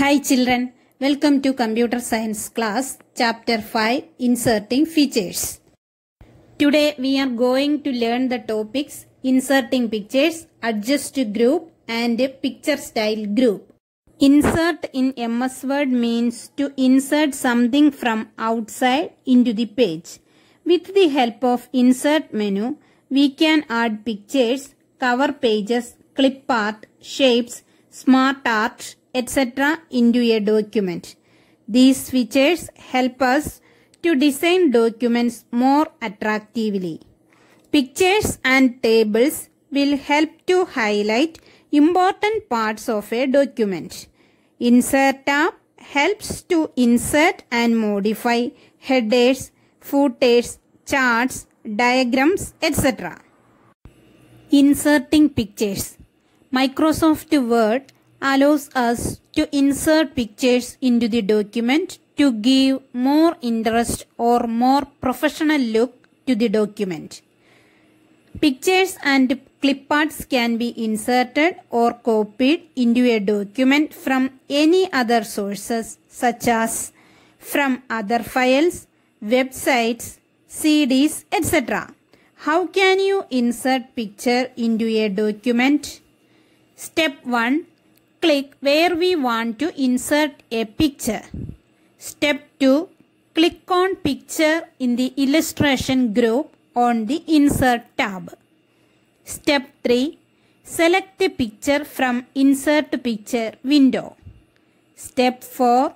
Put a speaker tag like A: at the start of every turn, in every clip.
A: Hi children, welcome to computer science class chapter 5 inserting features. Today we are going to learn the topics inserting pictures, adjust group and picture style group. Insert in MS Word means to insert something from outside into the page. With the help of insert menu, we can add pictures, cover pages, clip art, shapes, smart art, etc. into a document. These features help us to design documents more attractively. Pictures and tables will help to highlight important parts of a document. Insert tab helps to insert and modify headers, footers, charts, diagrams, etc. Inserting pictures. Microsoft Word allows us to insert pictures into the document to give more interest or more professional look to the document. Pictures and clip arts can be inserted or copied into a document from any other sources such as from other files, websites, CDs, etc. How can you insert picture into a document? Step 1 click where we want to insert a picture. Step 2. Click on picture in the illustration group on the insert tab. Step 3. Select the picture from insert picture window. Step 4.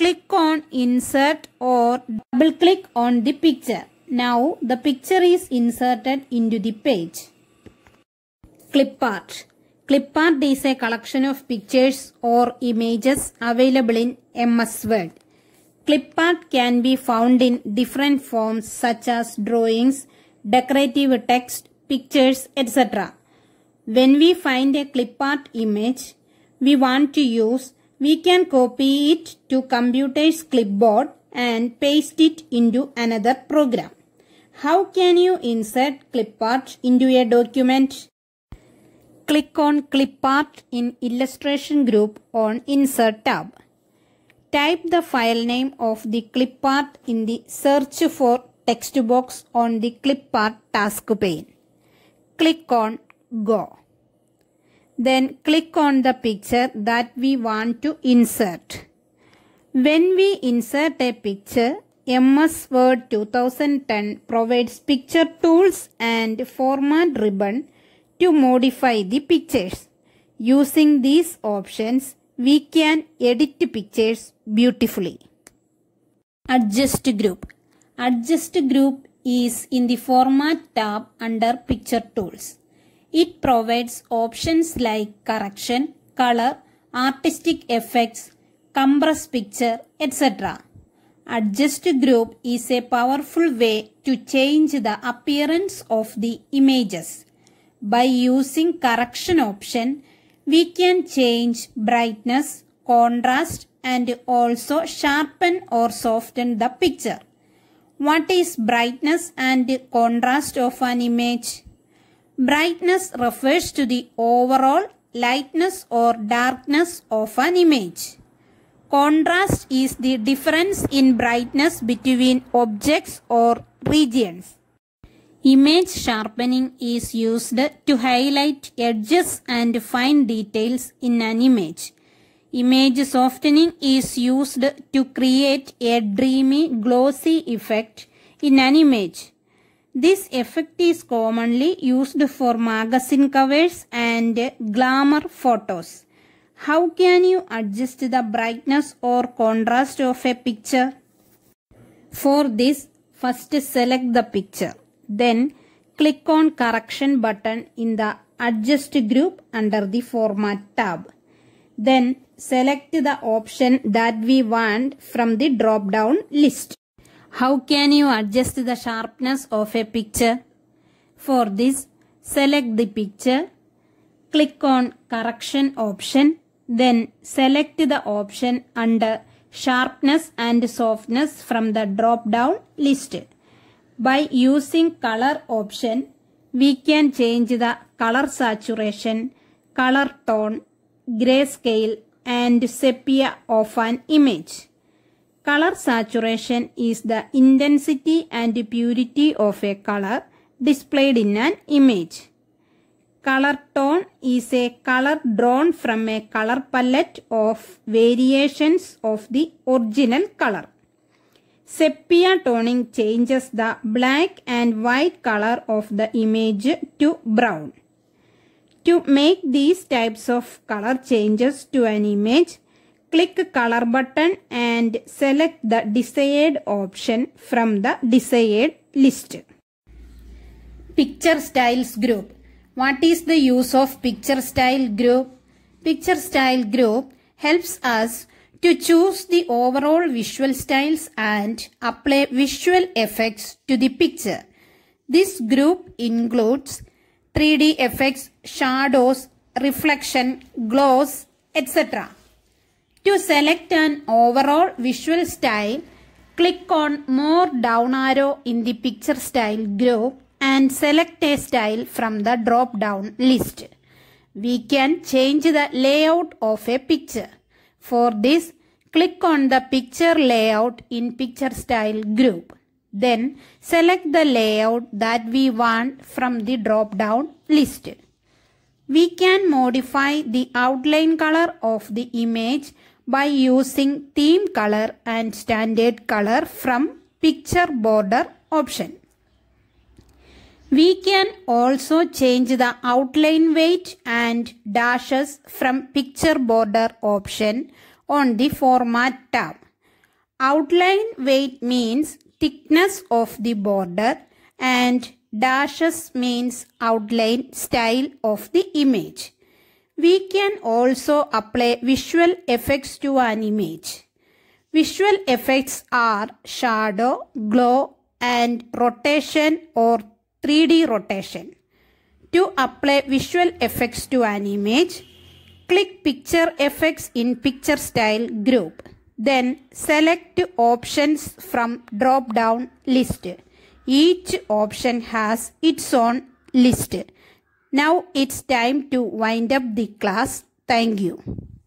A: Click on insert or double click on the picture. Now the picture is inserted into the page. Clip art. Clipart is a collection of pictures or images available in MS Word. Clip art can be found in different forms such as drawings, decorative text, pictures, etc. When we find a clipart image we want to use, we can copy it to computer's clipboard and paste it into another program. How can you insert clip into a document? Click on clipart in illustration group on insert tab. Type the file name of the clipart in the search for text box on the clipart task pane. Click on go. Then click on the picture that we want to insert. When we insert a picture, MS Word 2010 provides picture tools and format ribbon to modify the pictures. Using these options, we can edit pictures beautifully. Adjust group. Adjust group is in the format tab under picture tools. It provides options like correction, color, artistic effects, compress picture, etc. Adjust group is a powerful way to change the appearance of the images. By using correction option, we can change brightness, contrast and also sharpen or soften the picture. What is brightness and contrast of an image? Brightness refers to the overall lightness or darkness of an image. Contrast is the difference in brightness between objects or regions. Image sharpening is used to highlight edges and fine details in an image. Image softening is used to create a dreamy, glossy effect in an image. This effect is commonly used for magazine covers and glamour photos. How can you adjust the brightness or contrast of a picture? For this, first select the picture. Then click on correction button in the adjust group under the format tab. Then select the option that we want from the drop down list. How can you adjust the sharpness of a picture? For this, select the picture, click on correction option, then select the option under sharpness and softness from the drop down list. By using color option, we can change the color saturation, color tone, grayscale and sepia of an image. Color saturation is the intensity and purity of a color displayed in an image. Color tone is a color drawn from a color palette of variations of the original color. Sepia toning changes the black and white color of the image to brown. To make these types of color changes to an image, click color button and select the desired option from the desired list. Picture Styles Group What is the use of Picture Style Group? Picture Style Group helps us to choose the overall visual styles and apply visual effects to the picture. This group includes 3D effects, shadows, reflection, gloss, etc. To select an overall visual style, click on more down arrow in the picture style group and select a style from the drop down list. We can change the layout of a picture. For this, click on the picture layout in picture style group. Then select the layout that we want from the drop down list. We can modify the outline color of the image by using theme color and standard color from picture border option. We can also change the outline weight and dashes from picture border option on the format tab. Outline weight means thickness of the border and dashes means outline style of the image. We can also apply visual effects to an image. Visual effects are shadow, glow and rotation or 3D rotation. To apply visual effects to an image, click Picture Effects in Picture Style group. Then select options from drop-down list. Each option has its own list. Now it's time to wind up the class. Thank you.